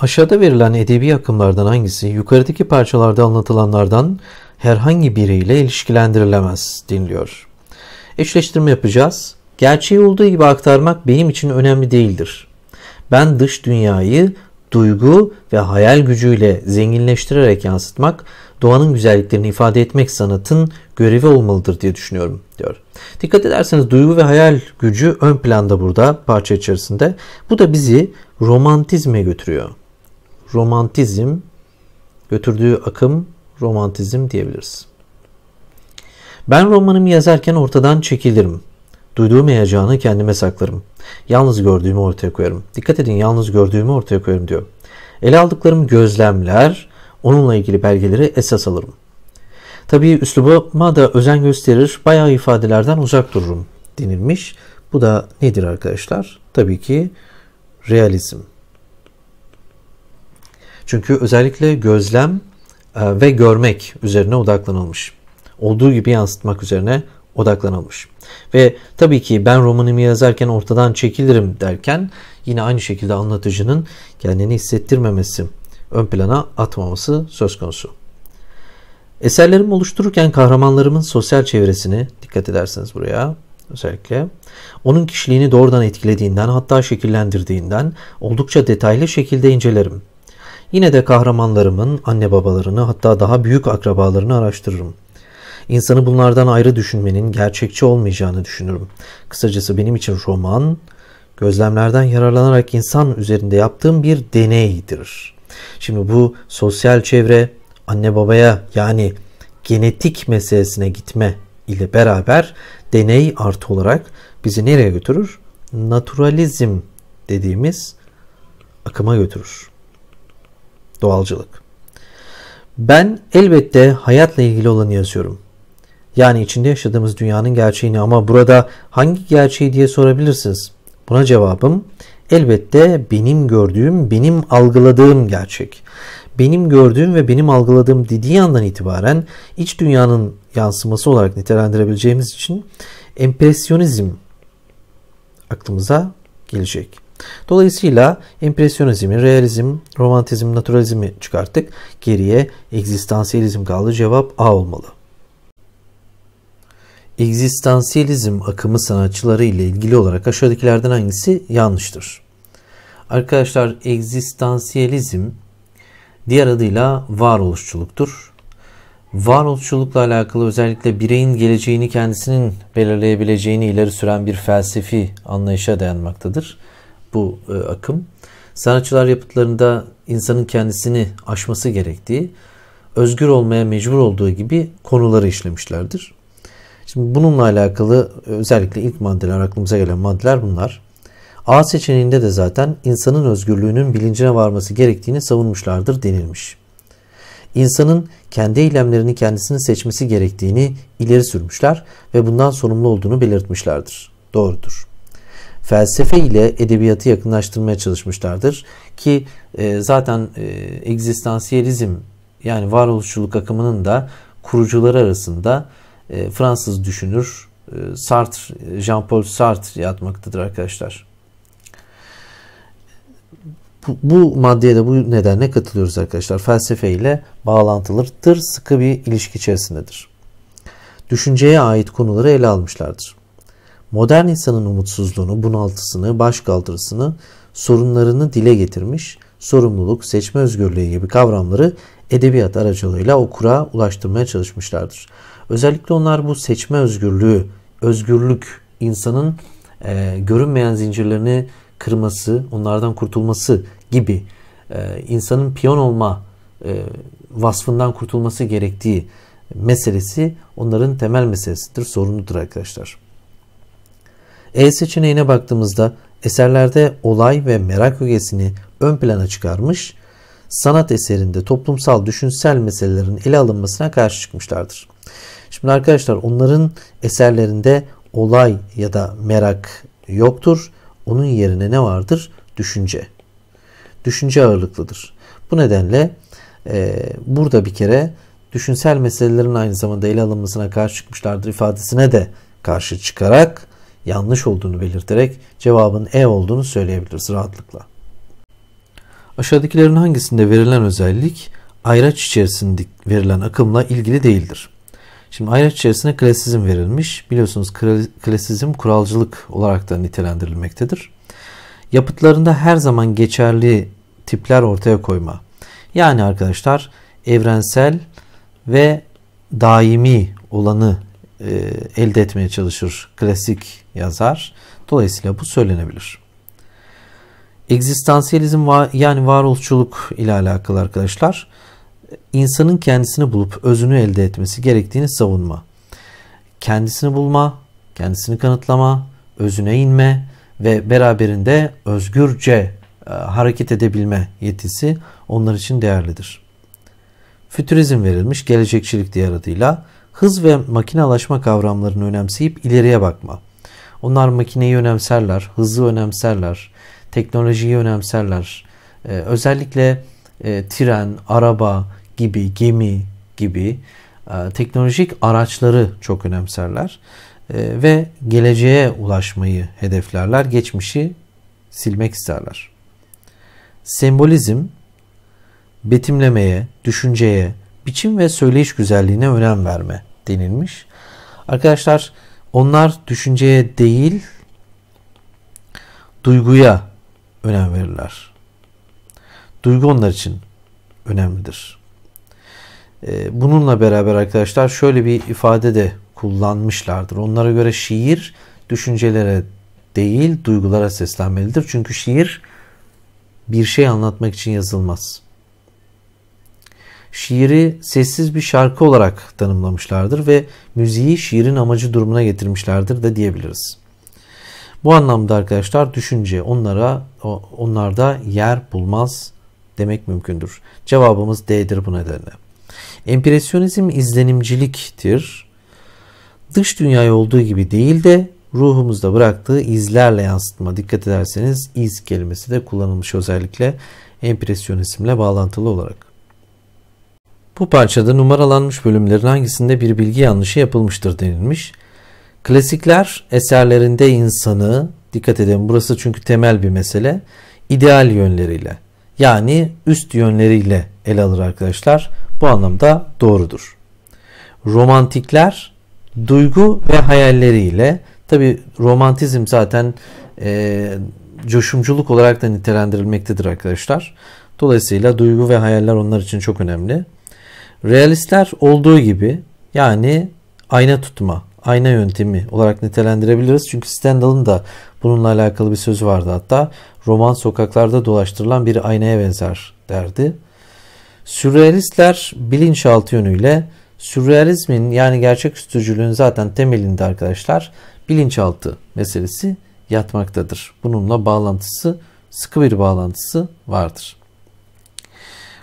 Aşağıda verilen edebi akımlardan hangisi yukarıdaki parçalarda anlatılanlardan herhangi biriyle ilişkilendirilemez deniliyor. Eşleştirme yapacağız. Gerçeği olduğu gibi aktarmak benim için önemli değildir. Ben dış dünyayı duygu ve hayal gücüyle zenginleştirerek yansıtmak, doğanın güzelliklerini ifade etmek sanatın görevi olmalıdır diye düşünüyorum diyor. Dikkat ederseniz duygu ve hayal gücü ön planda burada parça içerisinde. Bu da bizi romantizme götürüyor romantizm götürdüğü akım romantizm diyebiliriz. Ben romanımı yazarken ortadan çekilirim. Duyduğum heyecanı kendime saklarım. Yalnız gördüğümü ortaya koyarım. Dikkat edin yalnız gördüğümü ortaya koyarım diyor. Ele aldıklarım gözlemler, onunla ilgili belgeleri esas alırım. Tabii üslubuma da özen gösterir, bayağı ifadelerden uzak dururum denilmiş. Bu da nedir arkadaşlar? Tabii ki realizm. Çünkü özellikle gözlem e, ve görmek üzerine odaklanılmış. Olduğu gibi yansıtmak üzerine odaklanılmış. Ve tabii ki ben romanımı yazarken ortadan çekilirim derken yine aynı şekilde anlatıcının kendini hissettirmemesi, ön plana atmaması söz konusu. Eserlerimi oluştururken kahramanlarımın sosyal çevresini dikkat ederseniz buraya özellikle onun kişiliğini doğrudan etkilediğinden hatta şekillendirdiğinden oldukça detaylı şekilde incelerim. Yine de kahramanlarımın anne babalarını hatta daha büyük akrabalarını araştırırım. İnsanı bunlardan ayrı düşünmenin gerçekçi olmayacağını düşünürüm. Kısacası benim için roman, gözlemlerden yararlanarak insan üzerinde yaptığım bir deneydir. Şimdi bu sosyal çevre anne babaya yani genetik meselesine gitme ile beraber deney artı olarak bizi nereye götürür? Naturalizm dediğimiz akıma götürür. Doğalcılık. Ben elbette hayatla ilgili olanı yazıyorum. Yani içinde yaşadığımız dünyanın gerçeğini ama burada hangi gerçeği diye sorabilirsiniz. Buna cevabım elbette benim gördüğüm, benim algıladığım gerçek. Benim gördüğüm ve benim algıladığım dediği andan itibaren iç dünyanın yansıması olarak nitelendirebileceğimiz için empresyonizm aklımıza gelecek. Dolayısıyla impresyonizmi, realizm, romantizm, naturalizmi çıkarttık. Geriye egzistansiyelizm kaldı. Cevap A olmalı. Egzistansiyelizm akımı sanatçıları ile ilgili olarak aşağıdakilerden hangisi yanlıştır? Arkadaşlar egzistansiyelizm diğer adıyla varoluşçuluktur. Varoluşçulukla alakalı özellikle bireyin geleceğini kendisinin belirleyebileceğini ileri süren bir felsefi anlayışa dayanmaktadır bu e, akım. Sanatçılar yapıtlarında insanın kendisini aşması gerektiği, özgür olmaya mecbur olduğu gibi konuları işlemişlerdir. Şimdi bununla alakalı özellikle ilk maddeler, aklımıza gelen maddeler bunlar. A seçeneğinde de zaten insanın özgürlüğünün bilincine varması gerektiğini savunmuşlardır denilmiş. İnsanın kendi eylemlerini kendisini seçmesi gerektiğini ileri sürmüşler ve bundan sorumlu olduğunu belirtmişlerdir. Doğrudur felsefe ile edebiyatı yakınlaştırmaya çalışmışlardır. Ki e, zaten e, egzistansiyelizm yani varoluşçuluk akımının da kurucuları arasında e, Fransız düşünür e, Sartre, e, Jean-Paul Sartre yatmaktadır arkadaşlar. Bu, bu maddeye de bu nedenle katılıyoruz arkadaşlar. Felsefe ile bağlantılıdır, sıkı bir ilişki içerisindedir. Düşünceye ait konuları ele almışlardır modern insanın umutsuzluğunu, bunaltısını, başkaldırısını, sorunlarını dile getirmiş, sorumluluk, seçme özgürlüğü gibi kavramları edebiyat aracılığıyla okura ulaştırmaya çalışmışlardır. Özellikle onlar bu seçme özgürlüğü, özgürlük, insanın e, görünmeyen zincirlerini kırması, onlardan kurtulması gibi e, insanın piyon olma e, vasfından kurtulması gerektiği meselesi onların temel meselesidir, sorunudur arkadaşlar. E seçeneğine baktığımızda eserlerde olay ve merak ögesini ön plana çıkarmış, sanat eserinde toplumsal düşünsel meselelerin ele alınmasına karşı çıkmışlardır. Şimdi arkadaşlar onların eserlerinde olay ya da merak yoktur. Onun yerine ne vardır? Düşünce. Düşünce ağırlıklıdır. Bu nedenle e, burada bir kere düşünsel meselelerin aynı zamanda ele alınmasına karşı çıkmışlardır ifadesine de karşı çıkarak yanlış olduğunu belirterek cevabın E olduğunu söyleyebiliriz rahatlıkla. Aşağıdakilerin hangisinde verilen özellik ayraç içerisinde verilen akımla ilgili değildir? Şimdi ayraç içerisine klasizm verilmiş. Biliyorsunuz klasizm kuralcılık olarak da nitelendirilmektedir. Yapıtlarında her zaman geçerli tipler ortaya koyma. Yani arkadaşlar evrensel ve daimi olanı e, elde etmeye çalışır klasik yazar. Dolayısıyla bu söylenebilir. Egzistansiyelizm yani varoluşçuluk ile alakalı arkadaşlar insanın kendisini bulup özünü elde etmesi gerektiğini savunma. Kendisini bulma, kendisini kanıtlama, özüne inme ve beraberinde özgürce e, hareket edebilme yetisi onlar için değerlidir. Fütürizm verilmiş gelecekçilik diğer adıyla hız ve makinalaşma kavramlarını önemseyip ileriye bakma. Onlar makineyi önemserler, hızı önemserler, teknolojiyi önemserler. Ee, özellikle e, tren, araba gibi, gemi gibi e, teknolojik araçları çok önemserler e, ve geleceğe ulaşmayı hedeflerler, geçmişi silmek isterler. Sembolizm betimlemeye, düşünceye, biçim ve söyleyiş güzelliğine önem verme denilmiş. Arkadaşlar onlar düşünceye değil duyguya önem verirler. Duygu onlar için önemlidir. Ee, bununla beraber arkadaşlar şöyle bir ifade de kullanmışlardır. Onlara göre şiir düşüncelere değil duygulara seslenmelidir. Çünkü şiir bir şey anlatmak için yazılmaz şiiri sessiz bir şarkı olarak tanımlamışlardır ve müziği şiirin amacı durumuna getirmişlerdir de diyebiliriz. Bu anlamda arkadaşlar düşünce onlara onlarda yer bulmaz demek mümkündür. Cevabımız D'dir bu nedenle. Empresyonizm izlenimciliktir. Dış dünyaya olduğu gibi değil de ruhumuzda bıraktığı izlerle yansıtma. Dikkat ederseniz iz kelimesi de kullanılmış özellikle empresyonizmle bağlantılı olarak. Bu parçada numaralanmış bölümlerin hangisinde bir bilgi yanlışı yapılmıştır denilmiş. Klasikler eserlerinde insanı, dikkat edin burası çünkü temel bir mesele, ideal yönleriyle yani üst yönleriyle ele alır arkadaşlar. Bu anlamda doğrudur. Romantikler duygu ve hayalleriyle tabi romantizm zaten e, coşumculuk olarak da nitelendirilmektedir arkadaşlar. Dolayısıyla duygu ve hayaller onlar için çok önemli. Realistler olduğu gibi yani ayna tutma, ayna yöntemi olarak nitelendirebiliriz. Çünkü Stendhal'ın da bununla alakalı bir sözü vardı hatta. Roman sokaklarda dolaştırılan bir aynaya benzer derdi. Sürrealistler bilinçaltı yönüyle sürrealizmin yani gerçeküstücülüğün zaten temelinde arkadaşlar bilinçaltı meselesi yatmaktadır. Bununla bağlantısı, sıkı bir bağlantısı vardır.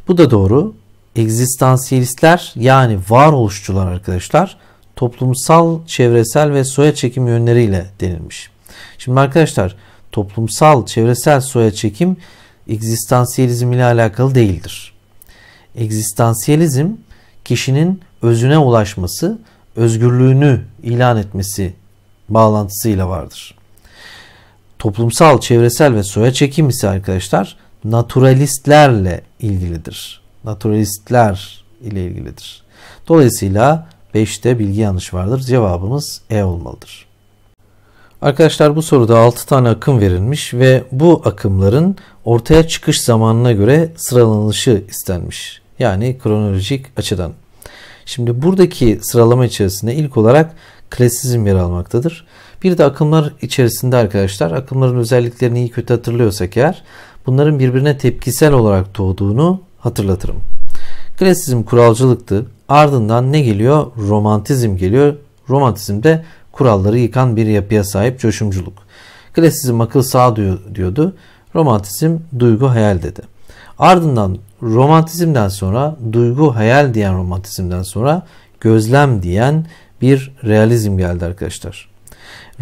Bu da doğru egzistansiyelistler yani varoluşçular arkadaşlar toplumsal, çevresel ve soya çekim yönleriyle denilmiş. Şimdi arkadaşlar toplumsal, çevresel soya çekim egzistansiyelizm ile alakalı değildir. Egzistansiyelizm kişinin özüne ulaşması, özgürlüğünü ilan etmesi bağlantısıyla vardır. Toplumsal, çevresel ve soya çekim ise arkadaşlar naturalistlerle ilgilidir naturalistler ile ilgilidir. Dolayısıyla 5'te bilgi yanlış vardır. Cevabımız E olmalıdır. Arkadaşlar bu soruda 6 tane akım verilmiş ve bu akımların ortaya çıkış zamanına göre sıralanışı istenmiş. Yani kronolojik açıdan. Şimdi buradaki sıralama içerisinde ilk olarak klasizm yer almaktadır. Bir de akımlar içerisinde arkadaşlar akımların özelliklerini iyi kötü hatırlıyorsak eğer bunların birbirine tepkisel olarak doğduğunu hatırlatırım. Klasizm kuralcılıktı. Ardından ne geliyor? Romantizm geliyor. Romantizm de kuralları yıkan bir yapıya sahip coşumculuk. Klasizm akıl sağ diyordu. Romantizm duygu hayal dedi. Ardından romantizmden sonra duygu hayal diyen romantizmden sonra gözlem diyen bir realizm geldi arkadaşlar.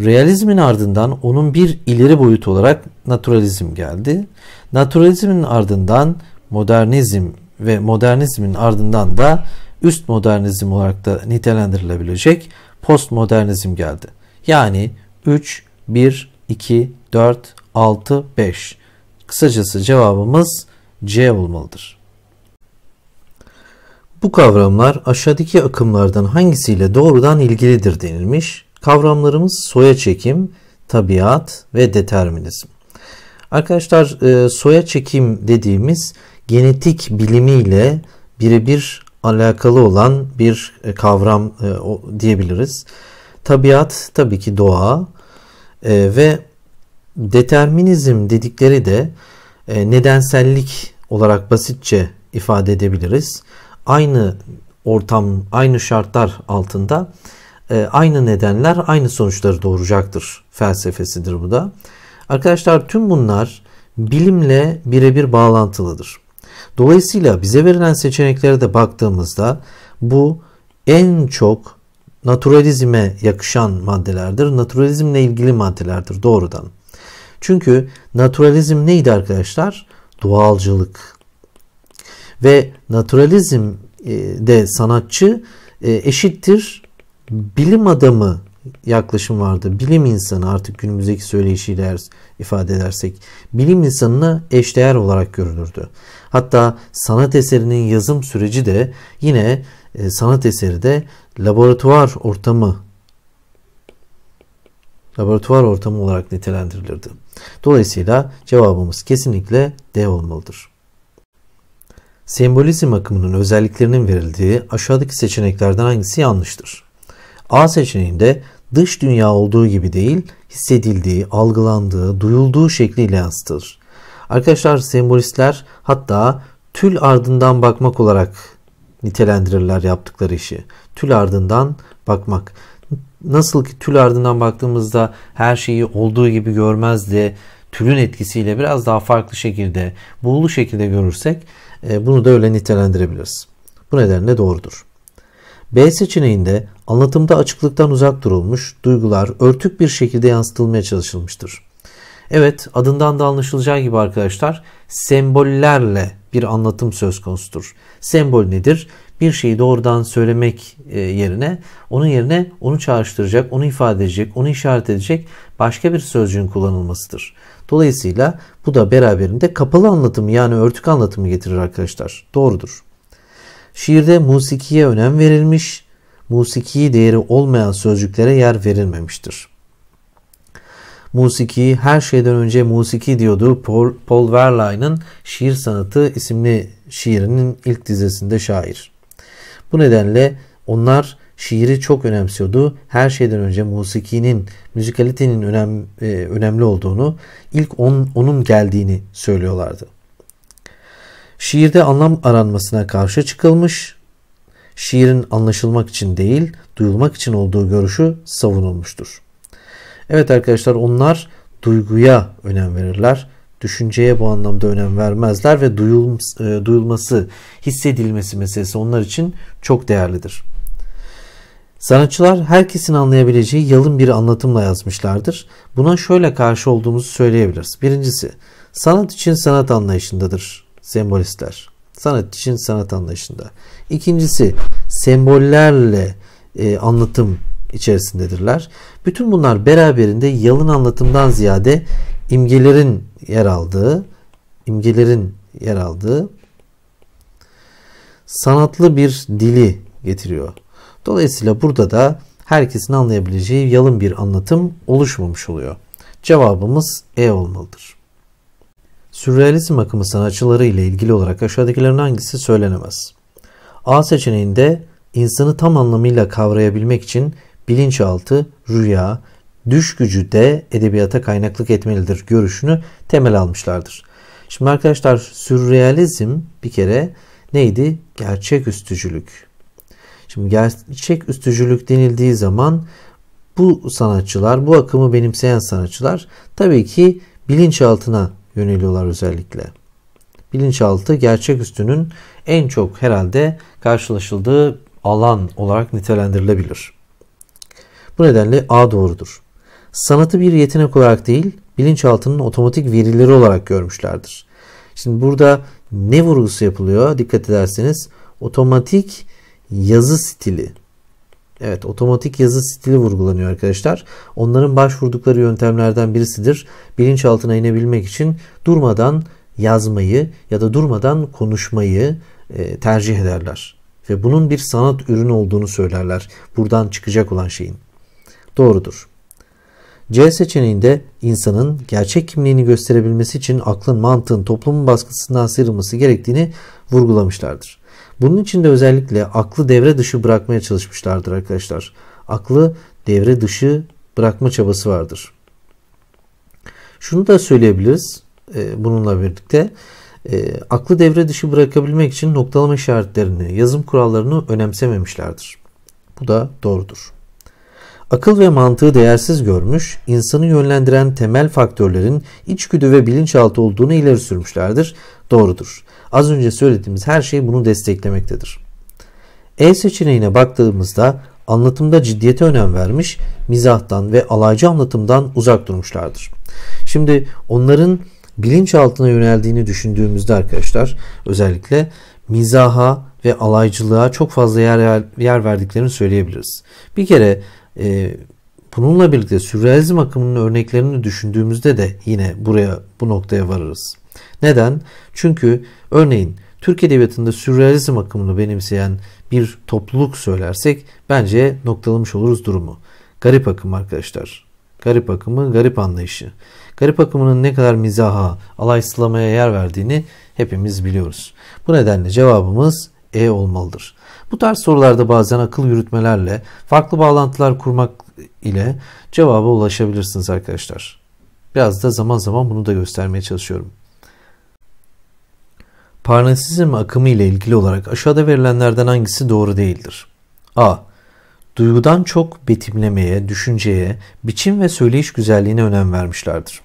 Realizmin ardından onun bir ileri boyutu olarak naturalizm geldi. Naturalizmin ardından modernizm ve modernizmin ardından da üst modernizm olarak da nitelendirilebilecek postmodernizm geldi. Yani 3, 1, 2, 4, 6, 5. Kısacası cevabımız C olmalıdır. Bu kavramlar aşağıdaki akımlardan hangisiyle doğrudan ilgilidir denilmiş. Kavramlarımız soya çekim, tabiat ve determinizm. Arkadaşlar e, soya çekim dediğimiz genetik bilimiyle birebir alakalı olan bir e, kavram e, diyebiliriz. Tabiat tabii ki doğa e, ve determinizm dedikleri de nedensellik olarak basitçe ifade edebiliriz. Aynı ortam, aynı şartlar altında aynı nedenler aynı sonuçları doğuracaktır felsefesidir bu da. Arkadaşlar tüm bunlar bilimle birebir bağlantılıdır. Dolayısıyla bize verilen seçeneklere de baktığımızda bu en çok naturalizme yakışan maddelerdir. Naturalizmle ilgili maddelerdir doğrudan. Çünkü naturalizm neydi arkadaşlar? Doğalcılık. Ve naturalizm e, de sanatçı e, eşittir bilim adamı yaklaşım vardı. Bilim insanı artık günümüzdeki söyleyişiyle ifade edersek bilim insanına eşdeğer olarak görülürdü. Hatta sanat eserinin yazım süreci de yine e, sanat eseri de laboratuvar ortamı laboratuvar ortamı olarak nitelendirilirdi. Dolayısıyla cevabımız kesinlikle D olmalıdır. Sembolizm akımının özelliklerinin verildiği aşağıdaki seçeneklerden hangisi yanlıştır? A seçeneğinde dış dünya olduğu gibi değil, hissedildiği, algılandığı, duyulduğu şekliyle yansıtılır. Arkadaşlar sembolistler hatta tül ardından bakmak olarak nitelendirirler yaptıkları işi. Tül ardından bakmak. Nasıl ki tül ardından baktığımızda her şeyi olduğu gibi görmez de tülün etkisiyle biraz daha farklı şekilde, buğulu şekilde görürsek e, bunu da öyle nitelendirebiliriz. Bu nedenle doğrudur. B seçeneğinde anlatımda açıklıktan uzak durulmuş, duygular örtük bir şekilde yansıtılmaya çalışılmıştır. Evet, adından da anlaşılacağı gibi arkadaşlar, sembollerle bir anlatım söz konusudur. Sembol nedir? Bir şeyi doğrudan söylemek e, yerine, onun yerine onu çağrıştıracak, onu ifade edecek, onu işaret edecek başka bir sözcüğün kullanılmasıdır. Dolayısıyla bu da beraberinde kapalı anlatımı yani örtük anlatımı getirir arkadaşlar. Doğrudur. Şiirde musikiye önem verilmiş, musiki değeri olmayan sözcüklere yer verilmemiştir. Musiki her şeyden önce musiki diyordu Paul Verlaine'ın Şiir Sanatı isimli şiirinin ilk dizesinde şair. Bu nedenle onlar şiiri çok önemsiyordu. Her şeyden önce musikinin, müzikalitenin önem, e, önemli olduğunu, ilk on, onun geldiğini söylüyorlardı. Şiirde anlam aranmasına karşı çıkılmış, şiirin anlaşılmak için değil, duyulmak için olduğu görüşü savunulmuştur. Evet arkadaşlar onlar duyguya önem verirler. Düşünceye bu anlamda önem vermezler ve duyul, e, duyulması, hissedilmesi meselesi onlar için çok değerlidir. Sanatçılar herkesin anlayabileceği yalın bir anlatımla yazmışlardır. Buna şöyle karşı olduğumuzu söyleyebiliriz. Birincisi, sanat için sanat anlayışındadır sembolistler. Sanat için sanat anlayışında. İkincisi sembollerle e, anlatım içerisindedirler. Bütün bunlar beraberinde yalın anlatımdan ziyade imgelerin yer aldığı, imgelerin yer aldığı sanatlı bir dili getiriyor. Dolayısıyla burada da herkesin anlayabileceği yalın bir anlatım oluşmamış oluyor. Cevabımız E olmalıdır. Sürrealizm akımı sanatçıları ile ilgili olarak aşağıdakilerin hangisi söylenemez? A seçeneğinde insanı tam anlamıyla kavrayabilmek için bilinçaltı, rüya, düş gücü de edebiyata kaynaklık etmelidir görüşünü temel almışlardır. Şimdi arkadaşlar sürrealizm bir kere neydi? Gerçek üstücülük. Şimdi gerçek üstücülük denildiği zaman bu sanatçılar, bu akımı benimseyen sanatçılar tabii ki bilinçaltına yöneliyorlar özellikle. Bilinçaltı gerçek üstünün en çok herhalde karşılaşıldığı alan olarak nitelendirilebilir. Bu nedenle A doğrudur. Sanatı bir yetenek olarak değil, bilinçaltının otomatik verileri olarak görmüşlerdir. Şimdi burada ne vurgusu yapılıyor? Dikkat ederseniz otomatik yazı stili Evet otomatik yazı stili vurgulanıyor arkadaşlar. Onların başvurdukları yöntemlerden birisidir. Bilinçaltına inebilmek için durmadan yazmayı ya da durmadan konuşmayı e, tercih ederler. Ve bunun bir sanat ürünü olduğunu söylerler. Buradan çıkacak olan şeyin. Doğrudur. C seçeneğinde insanın gerçek kimliğini gösterebilmesi için aklın mantığın toplumun baskısından sıyrılması gerektiğini vurgulamışlardır. Bunun için de özellikle aklı devre dışı bırakmaya çalışmışlardır arkadaşlar. Aklı devre dışı bırakma çabası vardır. Şunu da söyleyebiliriz e, bununla birlikte. E, aklı devre dışı bırakabilmek için noktalama işaretlerini, yazım kurallarını önemsememişlerdir. Bu da doğrudur. Akıl ve mantığı değersiz görmüş, insanı yönlendiren temel faktörlerin içgüdü ve bilinçaltı olduğunu ileri sürmüşlerdir. Doğrudur. Az önce söylediğimiz her şey bunu desteklemektedir. E seçeneğine baktığımızda anlatımda ciddiyete önem vermiş, mizahtan ve alaycı anlatımdan uzak durmuşlardır. Şimdi onların bilinçaltına yöneldiğini düşündüğümüzde arkadaşlar özellikle mizaha ve alaycılığa çok fazla yer, yer verdiklerini söyleyebiliriz. Bir kere e, bununla birlikte sürrealizm akımının örneklerini düşündüğümüzde de yine buraya bu noktaya varırız. Neden? Çünkü örneğin Türk Edebiyatı'nda sürrealizm akımını benimseyen bir topluluk söylersek bence noktalamış oluruz durumu. Garip akım arkadaşlar. Garip akımı, garip anlayışı. Garip akımının ne kadar mizaha, alaysılamaya yer verdiğini hepimiz biliyoruz. Bu nedenle cevabımız E olmalıdır. Bu tarz sorularda bazen akıl yürütmelerle, farklı bağlantılar kurmak ile cevaba ulaşabilirsiniz arkadaşlar. Biraz da zaman zaman bunu da göstermeye çalışıyorum. Parnasizm akımı ile ilgili olarak aşağıda verilenlerden hangisi doğru değildir? A. Duygudan çok betimlemeye, düşünceye, biçim ve söyleyiş güzelliğine önem vermişlerdir.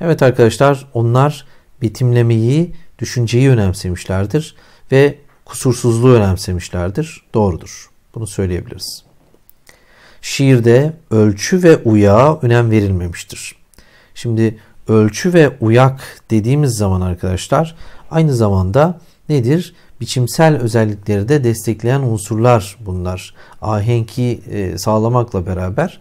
Evet arkadaşlar onlar betimlemeyi, düşünceyi önemsemişlerdir ve kusursuzluğu önemsemişlerdir. Doğrudur. Bunu söyleyebiliriz. Şiirde ölçü ve uyağa önem verilmemiştir. Şimdi ölçü ve uyak dediğimiz zaman arkadaşlar Aynı zamanda nedir? Biçimsel özellikleri de destekleyen unsurlar bunlar. Ahenki e, sağlamakla beraber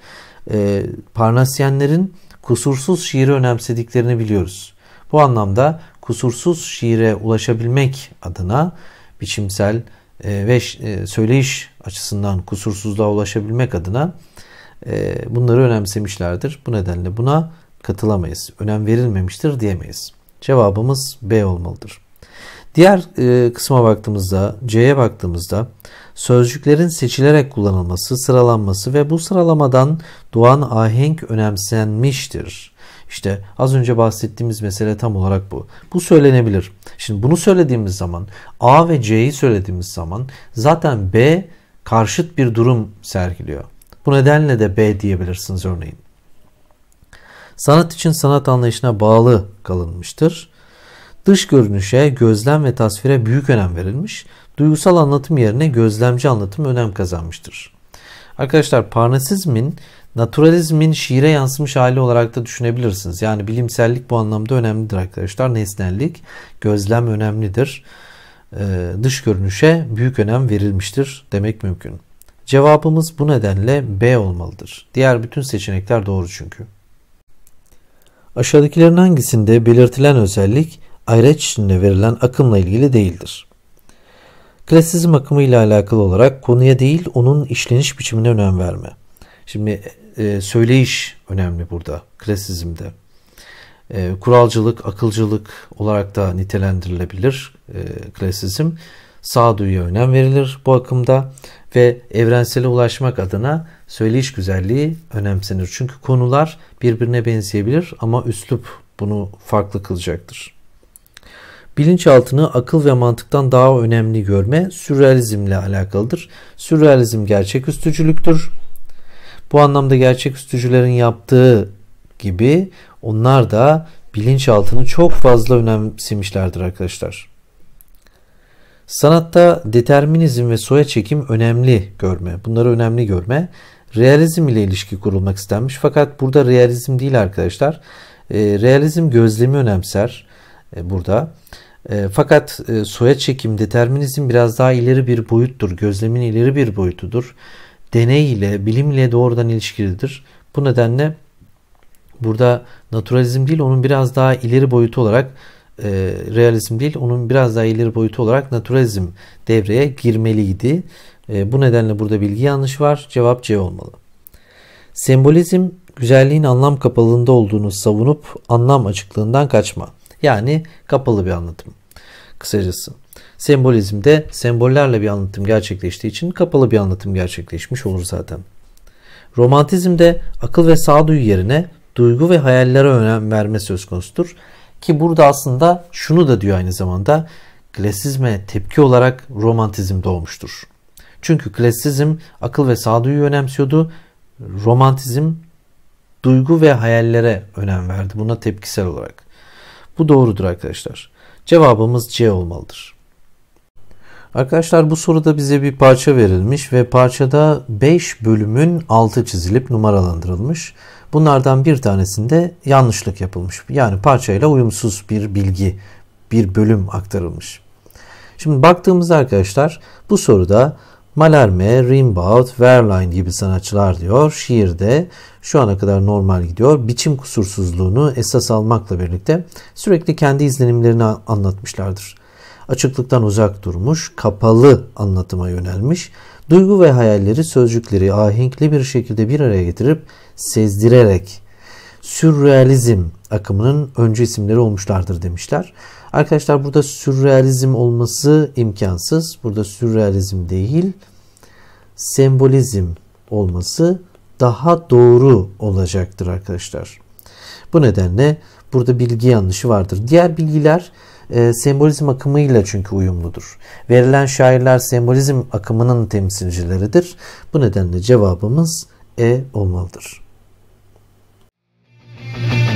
e, Parnasyenlerin kusursuz şiiri önemsediklerini biliyoruz. Bu anlamda kusursuz şiire ulaşabilmek adına biçimsel e, ve e, söyleyiş açısından kusursuzluğa ulaşabilmek adına e, bunları önemsemişlerdir. Bu nedenle buna katılamayız. Önem verilmemiştir diyemeyiz. Cevabımız B olmalıdır. Diğer e, kısma baktığımızda, C'ye baktığımızda sözcüklerin seçilerek kullanılması, sıralanması ve bu sıralamadan doğan ahenk önemsenmiştir. İşte az önce bahsettiğimiz mesele tam olarak bu. Bu söylenebilir. Şimdi bunu söylediğimiz zaman A ve C'yi söylediğimiz zaman zaten B karşıt bir durum sergiliyor. Bu nedenle de B diyebilirsiniz örneğin sanat için sanat anlayışına bağlı kalınmıştır. Dış görünüşe, gözlem ve tasvire büyük önem verilmiş, duygusal anlatım yerine gözlemci anlatım önem kazanmıştır. Arkadaşlar Parnasizmin naturalizmin şiire yansımış hali olarak da düşünebilirsiniz. Yani bilimsellik bu anlamda önemlidir arkadaşlar. Nesnellik, gözlem önemlidir. Ee, dış görünüşe büyük önem verilmiştir demek mümkün. Cevabımız bu nedenle B olmalıdır. Diğer bütün seçenekler doğru çünkü. Aşağıdakilerin hangisinde belirtilen özellik ayraç içinde verilen akımla ilgili değildir? Klasizm akımı ile alakalı olarak konuya değil onun işleniş biçimine önem verme. Şimdi e, söyleyiş önemli burada klasizmde. E, kuralcılık, akılcılık olarak da nitelendirilebilir e, klasizm. Sağduyuya önem verilir bu akımda ve evrensele ulaşmak adına söyleyiş güzelliği önemsenir. Çünkü konular birbirine benzeyebilir ama üslup bunu farklı kılacaktır. Bilinçaltını akıl ve mantıktan daha önemli görme sürrealizmle alakalıdır. Sürrealizm gerçeküstücülüktür. Bu anlamda gerçek üstücülerin yaptığı gibi onlar da bilinçaltını çok fazla önemsemişlerdir arkadaşlar. Sanatta determinizm ve soya çekim önemli görme. Bunları önemli görme. Realizm ile ilişki kurulmak istenmiş. Fakat burada realizm değil arkadaşlar. E, realizm gözlemi önemser e, burada. E, fakat e, soya çekim, determinizm biraz daha ileri bir boyuttur. Gözlemin ileri bir boyutudur. Deney ile, bilim ile doğrudan ilişkilidir. Bu nedenle burada naturalizm değil onun biraz daha ileri boyutu olarak e, realizm değil onun biraz daha ileri boyutu olarak naturalizm devreye girmeliydi. E, bu nedenle burada bilgi yanlış var. Cevap C olmalı. Sembolizm güzelliğin anlam kapalılığında olduğunu savunup anlam açıklığından kaçma. Yani kapalı bir anlatım kısacası. Sembolizmde sembollerle bir anlatım gerçekleştiği için kapalı bir anlatım gerçekleşmiş olur zaten. Romantizmde akıl ve sağduyu yerine duygu ve hayallere önem verme söz konusudur. Ki burada aslında şunu da diyor aynı zamanda klasizme tepki olarak romantizm doğmuştur. Çünkü klasizm akıl ve sağduyu önemsiyordu. Romantizm duygu ve hayallere önem verdi buna tepkisel olarak. Bu doğrudur arkadaşlar. Cevabımız C olmalıdır. Arkadaşlar bu soruda bize bir parça verilmiş ve parçada 5 bölümün altı çizilip numaralandırılmış. Bunlardan bir tanesinde yanlışlık yapılmış. Yani parçayla uyumsuz bir bilgi, bir bölüm aktarılmış. Şimdi baktığımızda arkadaşlar bu soruda Malerme, Rimbaud, Verlaine gibi sanatçılar diyor. Şiirde şu ana kadar normal gidiyor. Biçim kusursuzluğunu esas almakla birlikte sürekli kendi izlenimlerini anlatmışlardır açıklıktan uzak durmuş, kapalı anlatıma yönelmiş, duygu ve hayalleri sözcükleri ahenkli bir şekilde bir araya getirip sezdirerek sürrealizm akımının öncü isimleri olmuşlardır demişler. Arkadaşlar burada sürrealizm olması imkansız. Burada sürrealizm değil, sembolizm olması daha doğru olacaktır arkadaşlar. Bu nedenle burada bilgi yanlışı vardır. Diğer bilgiler e, sembolizm akımıyla çünkü uyumludur. Verilen şairler sembolizm akımının temsilcileridir. Bu nedenle cevabımız E olmalıdır. Müzik